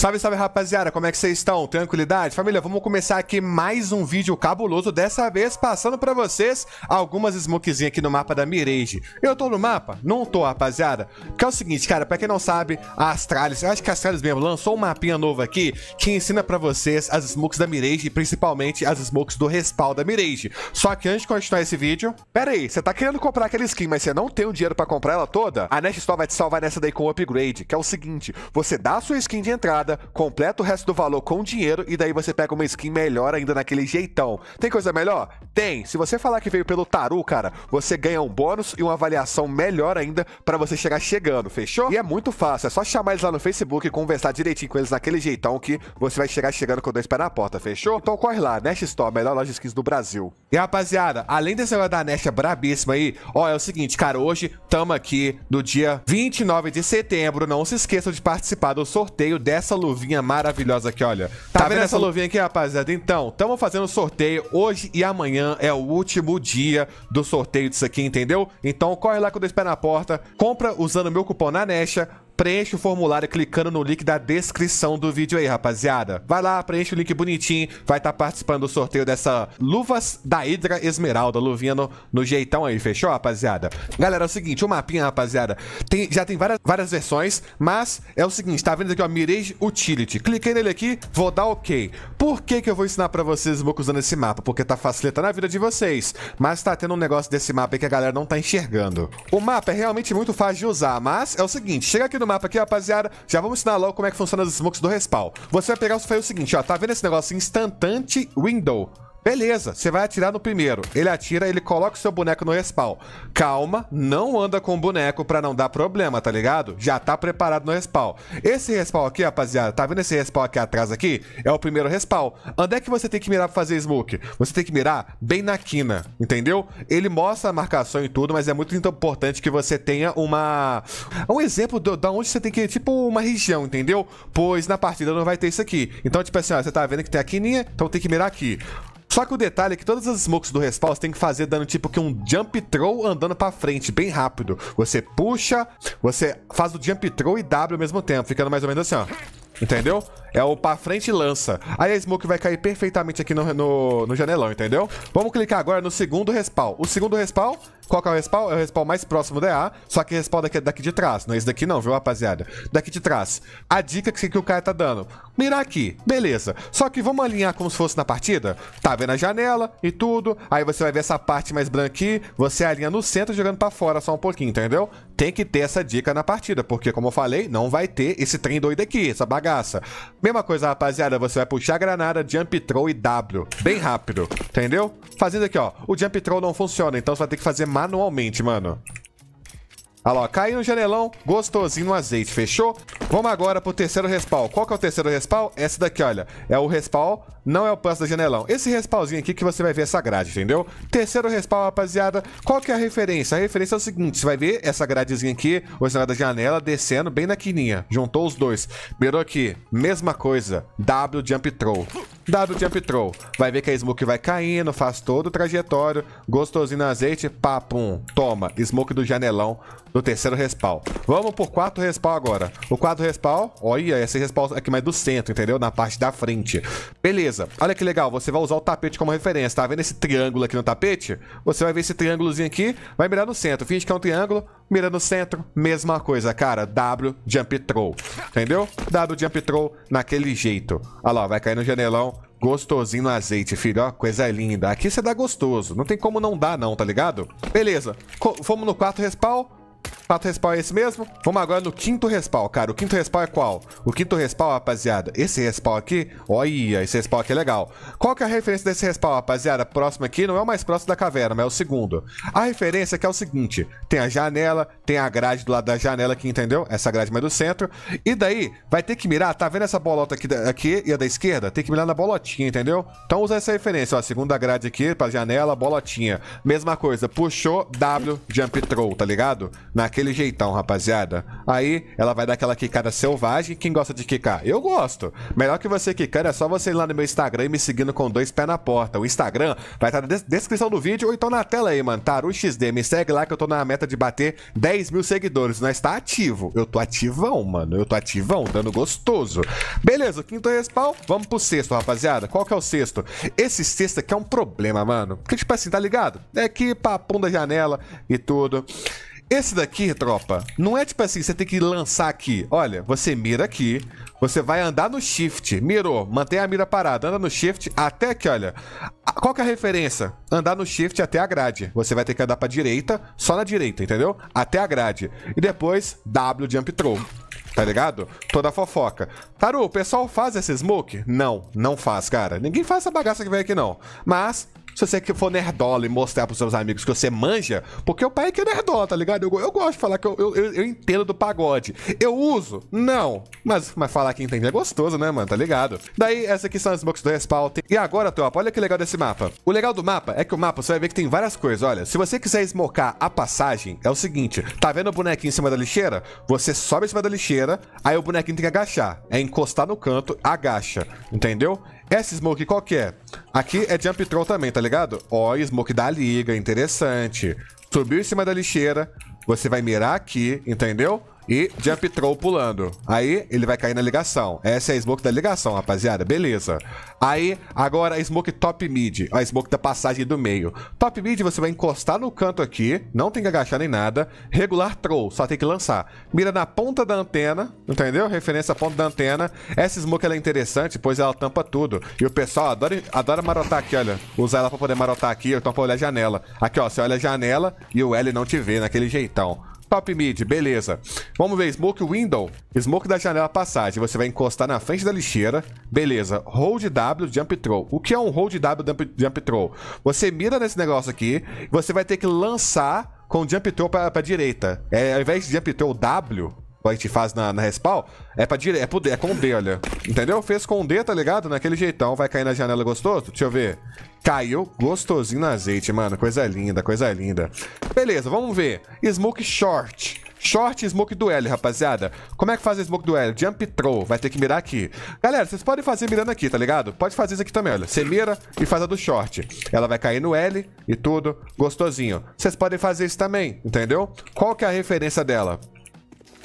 Salve, salve rapaziada, como é que vocês estão? Tranquilidade? Família, vamos começar aqui mais um vídeo cabuloso, dessa vez passando pra vocês algumas smokezinhas aqui no mapa da Mirage. Eu tô no mapa? Não tô, rapaziada. Que é o seguinte, cara, pra quem não sabe, a Astralis, acho que a Astralis mesmo, lançou um mapinha novo aqui que ensina pra vocês as smokes da Mirage e principalmente as smokes do respawn da Mirage. Só que antes de continuar esse vídeo, pera aí, você tá querendo comprar aquela skin, mas você não tem o dinheiro pra comprar ela toda? A Nest Store vai te salvar nessa daí com o upgrade, que é o seguinte, você dá a sua skin de entrada, parada, completa o resto do valor com dinheiro e daí você pega uma skin melhor ainda naquele jeitão. Tem coisa melhor? Tem. Se você falar que veio pelo Taru, cara, você ganha um bônus e uma avaliação melhor ainda para você chegar chegando, fechou? E é muito fácil, é só chamar eles lá no Facebook e conversar direitinho com eles naquele jeitão que você vai chegar chegando com dois pés na porta, fechou? Então corre lá, Nest Store, melhor loja de skins do Brasil. E rapaziada, além dessa loja da Nash é brabíssima aí, ó, é o seguinte, cara, hoje tamo aqui no dia 29 de setembro, não se esqueçam de participar do sorteio dessa luvinha maravilhosa aqui, olha. Tá, tá vendo, vendo essa luvinha aqui, rapaziada? Então, estamos fazendo sorteio. Hoje e amanhã é o último dia do sorteio disso aqui, entendeu? Então corre lá com dois pés na porta, compra usando meu cupom na Nesha, preenche o formulário clicando no link da descrição do vídeo aí, rapaziada. Vai lá, preenche o link bonitinho, vai estar tá participando do sorteio dessa luvas da Hidra Esmeralda, luvinha no, no jeitão aí, fechou, rapaziada? Galera, é o seguinte, o mapinha, rapaziada, tem, já tem várias, várias versões, mas é o seguinte, tá vendo aqui, ó, Mirage Utility. Cliquei nele aqui, vou dar OK. Por que que eu vou ensinar pra vocês, vou usando esse mapa? Porque tá facilitando a vida de vocês, mas tá tendo um negócio desse mapa aí que a galera não tá enxergando. O mapa é realmente muito fácil de usar, mas é o seguinte, chega aqui no mapa aqui, rapaziada. Já vamos ensinar logo como é que funciona as smokes do respawn. Você vai pegar o, o seguinte, ó. Tá vendo esse negócio? Instantante Window. Beleza, você vai atirar no primeiro. Ele atira, ele coloca o seu boneco no respawn. Calma, não anda com o boneco pra não dar problema, tá ligado? Já tá preparado no respawn. Esse respawn aqui, rapaziada, tá vendo esse respawn aqui atrás aqui? É o primeiro respawn. Onde é que você tem que mirar pra fazer smoke? Você tem que mirar bem na quina, entendeu? Ele mostra a marcação e tudo, mas é muito importante que você tenha uma... Um exemplo de da onde você tem que... Tipo, uma região, entendeu? Pois na partida não vai ter isso aqui. Então, tipo assim, ó, você tá vendo que tem a quininha, então tem que mirar aqui. Só que o detalhe é que todas as smokes do respawn você tem que fazer dando tipo que um jump throw andando pra frente, bem rápido. Você puxa, você faz o jump throw e W ao mesmo tempo, ficando mais ou menos assim, ó. Entendeu? É o pra frente e lança. Aí a smoke vai cair perfeitamente aqui no, no, no janelão, entendeu? Vamos clicar agora no segundo respawn. O segundo respawn qual que é o respawn? É o respawn mais próximo da EA, só que respawn daqui, é daqui de trás. Não é esse daqui não, viu, rapaziada? Daqui de trás. A dica que, que o cara tá dando. Mirar aqui, beleza. Só que vamos alinhar como se fosse na partida? Tá vendo a janela e tudo. Aí você vai ver essa parte mais branca aqui. Você alinha no centro jogando pra fora só um pouquinho, entendeu? Tem que ter essa dica na partida, porque como eu falei, não vai ter esse trem doido aqui, essa bagaça. Mesma coisa, rapaziada, você vai puxar granada, jump throw e W. Bem rápido, entendeu? Fazendo aqui, ó. O jump throw não funciona, então você vai ter que fazer manualmente, mano. Olha lá, caiu no janelão, gostosinho no azeite, fechou? Vamos agora pro terceiro respawn. Qual que é o terceiro respawn? Essa daqui, olha. É o respawn não é o passo do janelão. Esse respalzinho aqui que você vai ver essa grade, entendeu? Terceiro respawn, rapaziada, qual que é a referência? A referência é o seguinte, você vai ver essa gradezinha aqui, originada da janela, descendo bem na quininha. Juntou os dois. Beirou aqui, mesma coisa, W jump troll. W jump troll. Vai ver que a smoke vai caindo, faz todo o trajetório, gostosinho no azeite, papum, toma, smoke do janelão do terceiro respawn. Vamos por quarto respawn agora. O quarto respawn, olha, esse respawn aqui mais do centro, entendeu? Na parte da frente. Beleza. Olha que legal, você vai usar o tapete como referência, tá vendo esse triângulo aqui no tapete? Você vai ver esse triângulozinho aqui, vai mirar no centro. Finge que é um triângulo, mira no centro, mesma coisa, cara. W jump throw, entendeu? W jump throw naquele jeito. Olha lá, vai cair no janelão, Gostosinho no azeite, filho. Ó, coisa linda. Aqui você dá gostoso. Não tem como não dar, não, tá ligado? Beleza. Co fomos no quarto respawn. Quatro respawn é esse mesmo? Vamos agora no quinto respawn, cara. O quinto respawn é qual? O quinto respawn, rapaziada, esse respawn aqui, olha, esse respawn aqui é legal. Qual que é a referência desse respawn, rapaziada? Próximo aqui não é o mais próximo da caverna, mas é o segundo. A referência aqui é, é o seguinte, tem a janela, tem a grade do lado da janela aqui, entendeu? Essa grade mais do centro. E daí, vai ter que mirar, tá vendo essa bolota aqui, aqui e a da esquerda? Tem que mirar na bolotinha, entendeu? Então usa essa referência, ó, segunda grade aqui, pra janela, bolotinha. Mesma coisa, puxou, W, jump throw, tá ligado? Naquela daquele jeitão, rapaziada. Aí ela vai dar aquela quicada selvagem. Quem gosta de quicar? Eu gosto. Melhor que você quicando é só você ir lá no meu Instagram e me seguindo com dois pés na porta. O Instagram vai estar na des descrição do vídeo ou então na tela aí, mano. Taru XD, me segue lá que eu tô na meta de bater 10 mil seguidores. Nós tá ativo. Eu tô ativão, mano. Eu tô ativão, dando gostoso. Beleza, o quinto respawn. Vamos pro sexto, rapaziada. Qual que é o sexto? Esse sexto aqui é um problema, mano. Porque, tipo assim, tá ligado? É que papum da janela e tudo. Esse daqui, tropa, não é tipo assim, você tem que lançar aqui. Olha, você mira aqui, você vai andar no shift, mirou, mantém a mira parada, anda no shift até aqui, olha. Qual que é a referência? Andar no shift até a grade. Você vai ter que andar pra direita, só na direita, entendeu? Até a grade. E depois, W jump throw tá ligado? Toda fofoca. Taru, o pessoal faz essa smoke? Não, não faz, cara. Ninguém faz essa bagaça que vem aqui, não. Mas se você for nerdola e mostrar pros seus amigos que você manja, porque o pai é que é nerdola, tá ligado? Eu, eu gosto de falar que eu, eu, eu, entendo do pagode. Eu uso? Não. Mas, mas falar que entende é gostoso, né, mano? Tá ligado? Daí, essa aqui são as boxes do respawn. E agora, tropa, olha que legal desse mapa. O legal do mapa é que o mapa você vai ver que tem várias coisas. Olha, se você quiser esmocar a passagem, é o seguinte: tá vendo o bonequinho em cima da lixeira? Você sobe em cima da lixeira, aí o bonequinho tem que agachar. É encostar no canto, agacha. Entendeu? Essa Smoke qual que é? Aqui é Jump Troll também, tá ligado? Ó, Smoke da liga, interessante. Subiu em cima da lixeira, você vai mirar aqui, Entendeu? E jump throw pulando. Aí ele vai cair na ligação. Essa é a smoke da ligação, rapaziada. Beleza. Aí, agora a smoke top mid. A smoke da passagem do meio. Top mid você vai encostar no canto aqui. Não tem que agachar nem nada. Regular throw, só tem que lançar. Mira na ponta da antena, entendeu? Referência à ponta da antena. Essa smoke ela é interessante, pois ela tampa tudo. E o pessoal adora, adora marotar aqui, olha. Usar ela pra poder marotar aqui, então pra olhar a janela. Aqui, ó, você olha a janela e o L não te vê, naquele jeitão. Top mid, beleza. Vamos ver, smoke window. Smoke da janela passagem. Você vai encostar na frente da lixeira. Beleza. Hold W, jump throw. O que é um hold W, jump, jump throw? Você mira nesse negócio aqui. Você vai ter que lançar com jump throw pra, pra direita. É, ao invés de jump throw W, a gente é faz na, na respawn, é pra dire... é, pro D, é com D, olha. Entendeu? Fez com D, tá ligado? Naquele jeitão, vai cair na janela gostoso. Deixa eu ver. Caiu gostosinho no azeite, mano. Coisa linda, coisa linda. Beleza, vamos ver. Smoke short. Short Smoke do L, rapaziada. Como é que faz Smoke do L? Jump Throw. Vai ter que mirar aqui. Galera, vocês podem fazer mirando aqui, tá ligado? Pode fazer isso aqui também, olha. Você mira e faz a do short. Ela vai cair no L e tudo. Gostosinho. Vocês podem fazer isso também, entendeu? Qual que é a referência dela?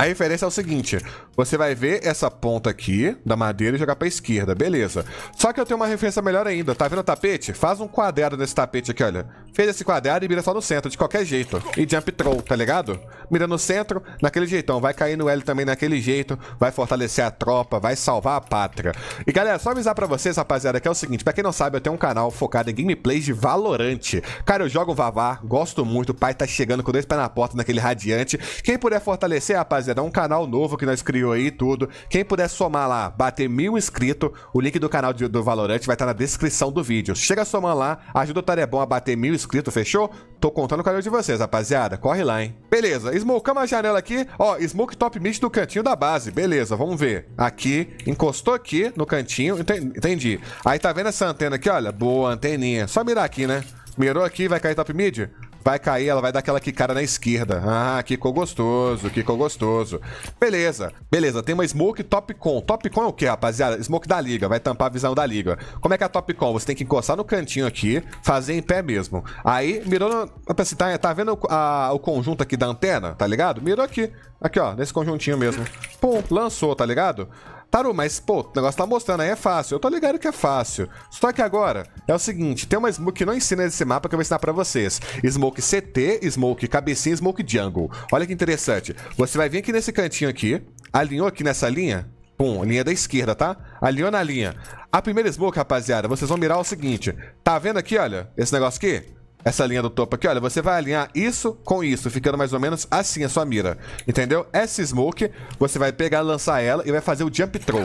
A referência é o seguinte: você vai ver essa ponta aqui da madeira e jogar pra esquerda, beleza. Só que eu tenho uma referência melhor ainda, tá vendo o tapete? Faz um quadrado nesse tapete aqui, olha. Fez esse quadrado e mira só no centro, de qualquer jeito. E jump throw, tá ligado? Mira no centro, naquele jeitão. Vai cair no L também naquele jeito, vai fortalecer a tropa, vai salvar a pátria. E galera, só avisar pra vocês, rapaziada, que é o seguinte, pra quem não sabe, eu tenho um canal focado em gameplays de Valorante. Cara, eu jogo Vavá, gosto muito, o pai tá chegando com dois pés na porta naquele radiante. Quem puder fortalecer, rapaziada, é um canal novo que nós criamos aí tudo. Quem puder somar lá, bater mil inscritos, o link do canal do Valorante vai estar tá na descrição do vídeo. Chega somando lá, ajuda o Tarebão a bater mil inscritos, fechou? Tô contando o canal de vocês, rapaziada. Corre lá, hein? Beleza, smokamos a janela aqui. Ó, smoke top mid do cantinho da base. Beleza, vamos ver. Aqui, encostou aqui no cantinho. Entendi. Aí tá vendo essa antena aqui, olha? Boa, anteninha. Só mirar aqui, né? Mirou aqui, vai cair top mid? Vai cair, ela vai dar aquela quicada na esquerda. Ah, ficou gostoso, ficou gostoso. Beleza, beleza. Tem uma Smoke top top Con é o que, rapaziada? Smoke da liga, vai tampar a visão da liga. Como é que é a Con? Você tem que encostar no cantinho aqui, fazer em pé mesmo. Aí, mirou no... tá, tá vendo a, o conjunto aqui da antena, tá ligado? Mirou aqui. Aqui, ó, nesse conjuntinho mesmo. Pum, lançou, tá ligado? Taru, mas pô, o negócio tá mostrando aí é fácil. Eu tô ligado que é fácil. Só que agora é o seguinte: tem uma Smoke que não ensina esse mapa que eu vou ensinar pra vocês. Smoke CT, Smoke Cabecinha, Smoke Jungle. Olha que interessante. Você vai vir aqui nesse cantinho aqui, alinhou aqui nessa linha. Pum, linha da esquerda, tá? Alinhou na linha. A primeira smoke, rapaziada, vocês vão mirar o seguinte. Tá vendo aqui, olha, esse negócio aqui? essa linha do topo aqui, olha, você vai alinhar isso com isso, ficando mais ou menos assim a sua mira, entendeu? Essa smoke, você vai pegar, lançar ela e vai fazer o jump throw.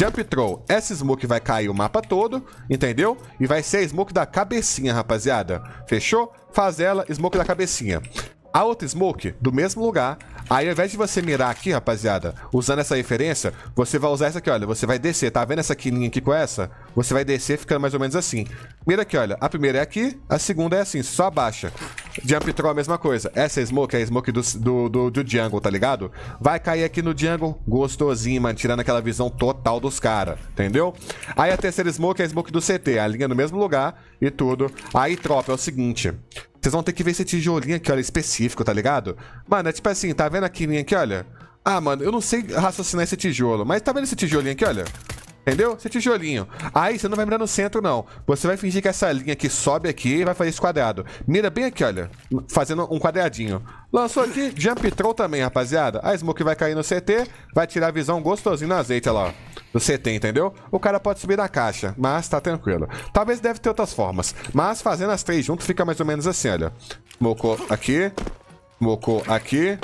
Jump throw, essa smoke vai cair o mapa todo, entendeu? E vai ser a smoke da cabecinha, rapaziada. Fechou? Faz ela, smoke da cabecinha. A outra smoke, do mesmo lugar. Aí ao invés de você mirar aqui, rapaziada, usando essa referência, você vai usar essa aqui, olha. Você vai descer, tá vendo essa quininha aqui com essa? Você vai descer ficando mais ou menos assim. Mira aqui, olha. A primeira é aqui, a segunda é assim, só abaixa. Jump Troll é a mesma coisa. Essa smoke é a smoke do, do, do, do jungle, tá ligado? Vai cair aqui no jungle, gostosinho, mano, tirando aquela visão total dos caras, entendeu? Aí a terceira smoke é a smoke do CT, a linha no mesmo lugar e tudo. Aí, tropa, é o seguinte. Vocês vão ter que ver esse tijolinho aqui, olha, específico, tá ligado? Mano, é tipo assim, tá vendo aqui aqui, olha? Ah, mano, eu não sei raciocinar esse tijolo, mas tá vendo esse tijolinho aqui, olha? Entendeu? Esse tijolinho. Aí você não vai mirar no centro, não. Você vai fingir que essa linha aqui sobe aqui e vai fazer esse quadrado. Mira bem aqui, olha. Fazendo um quadradinho. Lançou aqui, jump troll também, rapaziada. A smoke vai cair no CT, vai tirar a visão gostosinho no azeite, olha lá, do CT, entendeu? O cara pode subir da caixa, mas tá tranquilo. Talvez deve ter outras formas, mas fazendo as três juntos fica mais ou menos assim, olha. Mocô aqui, Mocô aqui,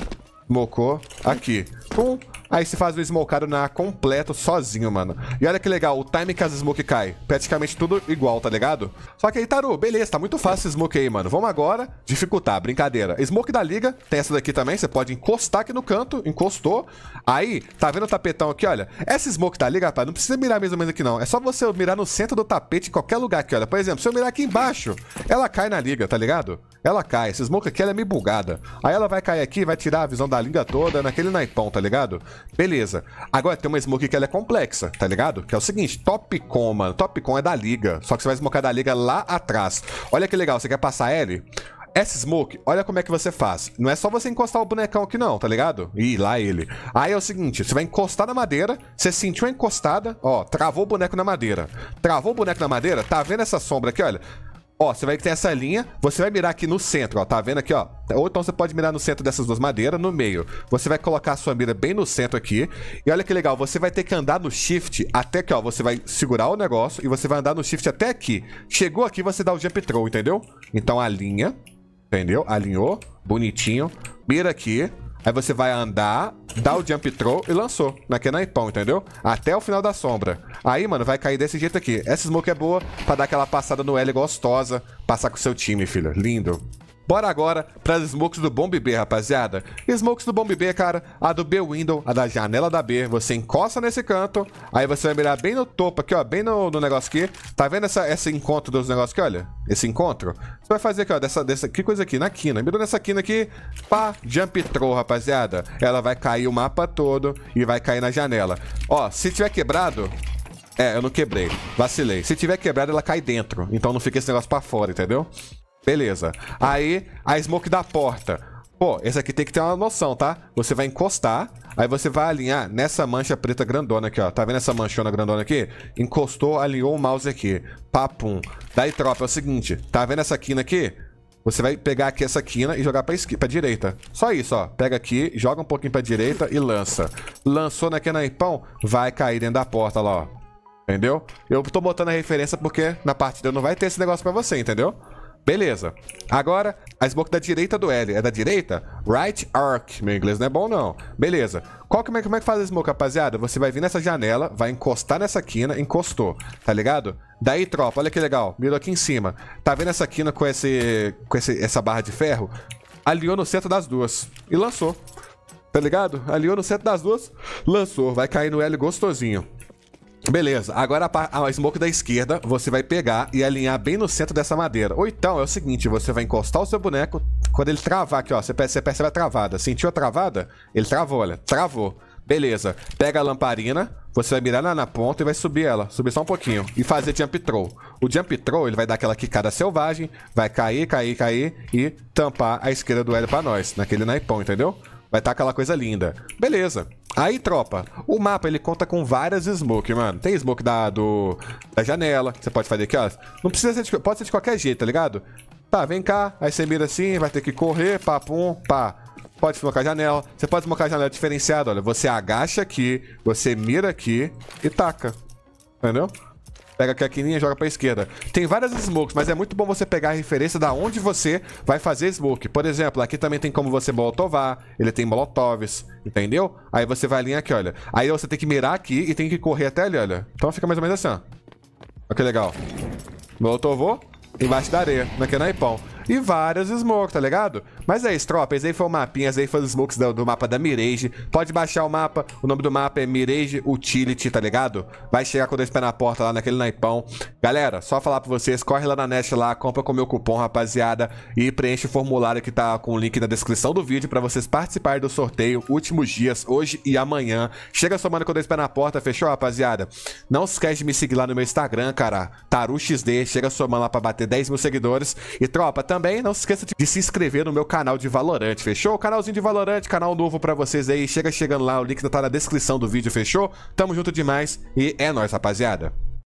Mocô aqui. Um, Aí você faz o smokado na completo sozinho, mano. E olha que legal, o time que as smoke cai. Praticamente tudo igual, tá ligado? Só que aí, Taru, beleza, tá muito fácil smoke aí, mano. Vamos agora dificultar, brincadeira. Smoke da liga, tem essa daqui também, você pode encostar aqui no canto, encostou. Aí, tá vendo o tapetão aqui, olha? Essa smoke da liga, rapaz, não precisa mirar mesmo menos aqui não. É só você mirar no centro do tapete, em qualquer lugar aqui, olha. Por exemplo, se eu mirar aqui embaixo, ela cai na liga, tá ligado? Ela cai. Essa smoke aqui ela é meio bugada. Aí ela vai cair aqui, vai tirar a visão da liga toda naquele naipão, tá ligado? Beleza. Agora tem uma smoke que ela é complexa, tá ligado? Que é o seguinte, Topcon, mano. com é da liga. Só que você vai smocar da liga lá atrás. Olha que legal, você quer passar L? Essa smoke, olha como é que você faz. Não é só você encostar o bonecão aqui não, tá ligado? Ih, lá ele. Aí é o seguinte, você vai encostar na madeira, você sentiu a encostada, ó, travou o boneco na madeira. Travou o boneco na madeira, tá vendo essa sombra aqui, olha? Ó, você vai ter essa linha, você vai mirar aqui no centro, ó, tá vendo aqui, ó? Ou então você pode mirar no centro dessas duas madeiras, no meio. Você vai colocar a sua mira bem no centro aqui. E olha que legal, você vai ter que andar no shift até aqui, ó. Você vai segurar o negócio e você vai andar no shift até aqui. Chegou aqui, você dá o jump throw, entendeu? Então a linha, entendeu? Alinhou, bonitinho. Mira aqui, Aí você vai andar, dá o jump throw e lançou. É na pão, entendeu? Até o final da sombra. Aí, mano, vai cair desse jeito aqui. Essa smoke é boa pra dar aquela passada no L gostosa, passar com o seu time, filho. Lindo. Bora agora para as smokes do Bomb B, rapaziada. Smokes do Bomb B, cara, a do B Window, a da janela da B, você encosta nesse canto, aí você vai mirar bem no topo aqui, ó, bem no, no negócio aqui. Tá vendo essa, esse encontro dos negócios aqui, olha? Esse encontro? Você vai fazer aqui, ó, dessa, dessa que coisa aqui, na quina. Mirou nessa quina aqui, pá, jump throw, rapaziada. Ela vai cair o mapa todo e vai cair na janela. Ó, se tiver quebrado, é, eu não quebrei. Vacilei. Se tiver quebrado, ela cai dentro. Então não fica esse negócio pra fora, entendeu? Beleza. Aí, a smoke da porta. Pô, esse aqui tem que ter uma noção, tá? Você vai encostar, aí você vai alinhar nessa mancha preta grandona aqui, ó. Tá vendo essa manchona grandona aqui? Encostou, alinhou o mouse aqui. Papum. Daí, tropa, é o seguinte. Tá vendo essa quina aqui? Você vai pegar aqui essa quina e jogar pra, esqui, pra direita. Só isso, ó. Pega aqui, joga um pouquinho pra direita e lança. Lançou na quina aí, pão, vai cair dentro da porta lá, ó. Entendeu? Eu tô botando a referência porque na partida não vai ter esse negócio pra você, entendeu? Beleza. Agora, a smoke da direita do L. É da direita? Right arc. Meu inglês não é bom, não. Beleza. Qual, como, é, como é que faz a smoke, rapaziada? Você vai vir nessa janela, vai encostar nessa quina, encostou, tá ligado? Daí, tropa, olha que legal. Mirou aqui em cima. Tá vendo essa quina com, esse, com esse, essa barra de ferro? Aliou no centro das duas e lançou. Tá ligado? Aliou no centro das duas, lançou. Vai cair no L gostosinho. Beleza, agora a, a smoke da esquerda você vai pegar e alinhar bem no centro dessa madeira. Ou então é o seguinte, você vai encostar o seu boneco, quando ele travar aqui, ó, você percebe a travada. Sentiu a travada? Ele travou, olha, travou. Beleza, pega a lamparina, você vai mirar na, na, ponta e vai subir ela, subir só um pouquinho e fazer jump throw. O jump throw, ele vai dar aquela quicada selvagem, vai cair, cair, cair e tampar a esquerda do L pra nós, naquele naipão, entendeu? Vai estar tá aquela coisa linda. Beleza. Aí, tropa, o mapa ele conta com várias smoke, mano. Tem smoke da, do, da janela, que você pode fazer aqui, ó. Não precisa ser de, pode ser de qualquer jeito, tá ligado? Tá, vem cá, aí você mira assim, vai ter que correr, pá, pum, pá. Pode smocar a janela. Você pode smocar a janela diferenciada, olha. Você agacha aqui, você mira aqui e taca. Entendeu? pega a quininha e joga pra esquerda. Tem várias smokes, mas é muito bom você pegar a referência da onde você vai fazer smoke. Por exemplo, aqui também tem como você molotovar, ele tem molotovs, entendeu? Aí você vai alinhar aqui, olha. Aí você tem que mirar aqui e tem que correr até ali, olha. Então fica mais ou menos assim, ó. Olha que legal. Molotovou, embaixo da areia, naquele é é naipão. E várias smokes, tá ligado? Mas é isso, tropa. Esse aí foi o mapinha, esse aí foi os smokes do, do mapa da Mirage. Pode baixar o mapa, o nome do mapa é Mirage Utility, tá ligado? Vai chegar com dois pés na porta lá naquele naipão. Galera, só falar pra vocês, corre lá na Nest lá, compra com o meu cupom, rapaziada, e preenche o formulário que tá com o link na descrição do vídeo pra vocês participarem do sorteio últimos dias, hoje e amanhã. Chega somando com dois pés na porta, fechou, rapaziada? Não se esquece de me seguir lá no meu Instagram, cara, taruxd, chega somando lá pra bater 10 mil seguidores. E tropa, também não se esqueça de se inscrever no meu canal canal de Valorant, fechou? Canalzinho de Valorant, canal novo pra vocês aí. Chega chegando lá, o link tá na descrição do vídeo, fechou? Tamo junto demais e é nóis, rapaziada.